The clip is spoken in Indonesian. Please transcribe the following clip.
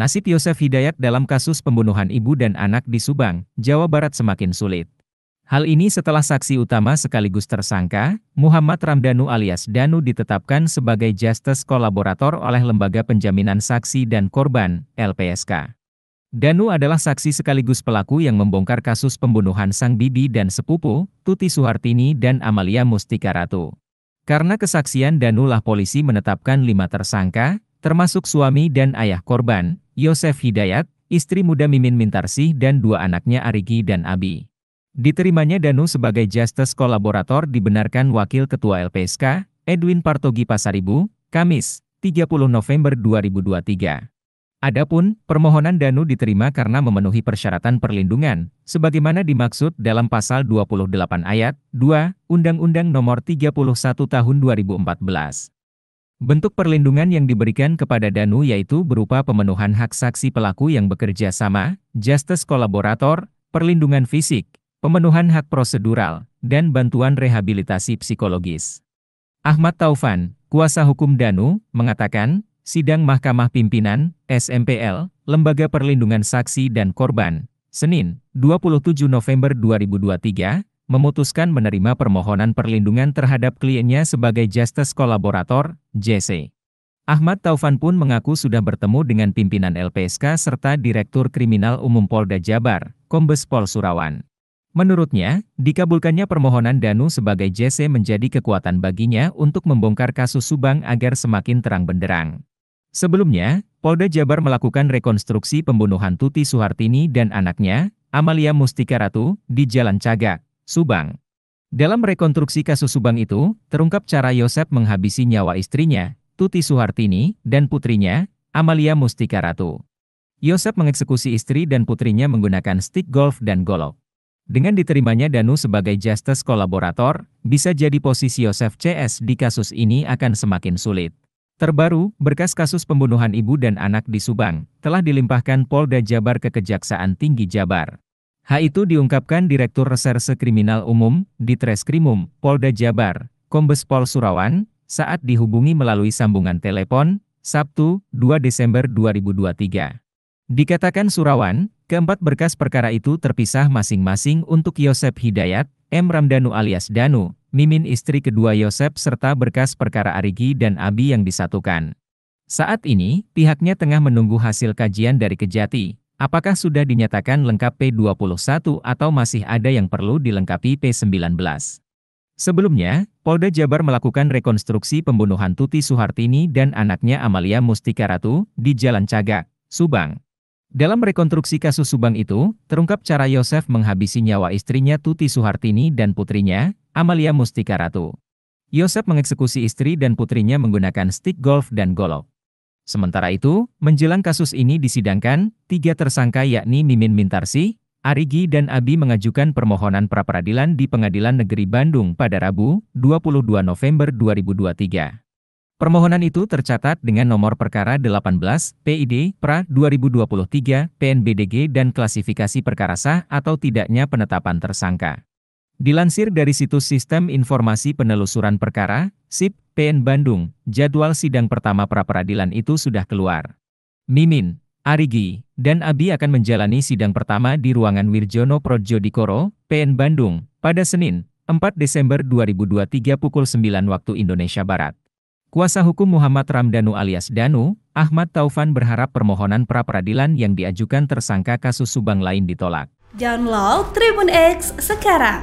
Nasib Yosef Hidayat dalam kasus pembunuhan ibu dan anak di Subang, Jawa Barat semakin sulit. Hal ini setelah saksi utama sekaligus tersangka, Muhammad Ramdanu alias Danu ditetapkan sebagai justice kolaborator oleh Lembaga Penjaminan Saksi dan Korban, LPSK. Danu adalah saksi sekaligus pelaku yang membongkar kasus pembunuhan sang bibi dan sepupu, Tuti Suhartini dan Amalia Mustika Ratu. Karena kesaksian Danulah polisi menetapkan lima tersangka, termasuk suami dan ayah korban, Yosef Hidayat, istri muda Mimin Mintarsi dan dua anaknya Arigi dan Abi. Diterimanya Danu sebagai Justice Kolaborator dibenarkan Wakil Ketua LPSK, Edwin Partogi Pasaribu, Kamis, 30 November 2023. Adapun, permohonan Danu diterima karena memenuhi persyaratan perlindungan, sebagaimana dimaksud dalam pasal 28 ayat 2 Undang-Undang Nomor 31 Tahun 2014. Bentuk perlindungan yang diberikan kepada Danu yaitu berupa pemenuhan hak saksi pelaku yang bekerja sama, justice kolaborator, perlindungan fisik, pemenuhan hak prosedural, dan bantuan rehabilitasi psikologis. Ahmad Taufan, kuasa hukum Danu, mengatakan, Sidang Mahkamah Pimpinan, SMPL, Lembaga Perlindungan Saksi dan Korban, Senin, 27 November 2023, memutuskan menerima permohonan perlindungan terhadap kliennya sebagai Justice Collaborator, JC. Ahmad Taufan pun mengaku sudah bertemu dengan pimpinan LPSK serta Direktur Kriminal Umum Polda Jabar, Kombes Pol Surawan. Menurutnya, dikabulkannya permohonan Danu sebagai JC menjadi kekuatan baginya untuk membongkar kasus Subang agar semakin terang benderang. Sebelumnya, Polda Jabar melakukan rekonstruksi pembunuhan Tuti Suhartini dan anaknya, Amalia Mustika Ratu, di Jalan Cagak, Subang. Dalam rekonstruksi kasus Subang itu, terungkap cara Yosep menghabisi nyawa istrinya, Tuti Suhartini, dan putrinya, Amalia Mustika Ratu. Yosep mengeksekusi istri dan putrinya menggunakan stick golf dan golok. Dengan diterimanya Danu sebagai justice kolaborator, bisa jadi posisi Yosef CS di kasus ini akan semakin sulit. Terbaru, berkas kasus pembunuhan ibu dan anak di Subang telah dilimpahkan Polda Jabar ke Kejaksaan Tinggi Jabar. Hal itu diungkapkan Direktur Reserse Kriminal Umum, Ditreskrimum, Polda Jabar, Kombes Pol Surawan, saat dihubungi melalui sambungan telepon, Sabtu, 2 Desember 2023. Dikatakan Surawan, keempat berkas perkara itu terpisah masing-masing untuk Yosep Hidayat, M. Ramdanu alias Danu, Mimin istri kedua Yosep serta berkas perkara Arigi dan Abi yang disatukan. Saat ini, pihaknya tengah menunggu hasil kajian dari Kejati, Apakah sudah dinyatakan lengkap P21 atau masih ada yang perlu dilengkapi P19? Sebelumnya, Polda Jabar melakukan rekonstruksi pembunuhan Tuti Suhartini dan anaknya Amalia Mustika Ratu di Jalan Cagak, Subang. Dalam rekonstruksi kasus Subang itu, terungkap cara Yosef menghabisi nyawa istrinya Tuti Suhartini dan putrinya, Amalia Mustika Ratu. Yosef mengeksekusi istri dan putrinya menggunakan stick golf dan golok. Sementara itu, menjelang kasus ini disidangkan, tiga tersangka yakni Mimin Mintarsi, Arigi dan Abi mengajukan permohonan pra-peradilan di Pengadilan Negeri Bandung pada Rabu, 22 November 2023. Permohonan itu tercatat dengan nomor perkara 18 PID PRA 2023 PNBDG dan klasifikasi perkara sah atau tidaknya penetapan tersangka. Dilansir dari situs Sistem Informasi Penelusuran Perkara, SIP, PN Bandung, jadwal sidang pertama pra-peradilan itu sudah keluar. Mimin, Arigi, dan Abi akan menjalani sidang pertama di ruangan Wirjono Projo Koro, PN Bandung, pada Senin, 4 Desember 2023 pukul 9 waktu Indonesia Barat. Kuasa hukum Muhammad Ramdanu alias Danu, Ahmad Taufan berharap permohonan pra-peradilan yang diajukan tersangka kasus Subang lain ditolak. Download Tribun X sekarang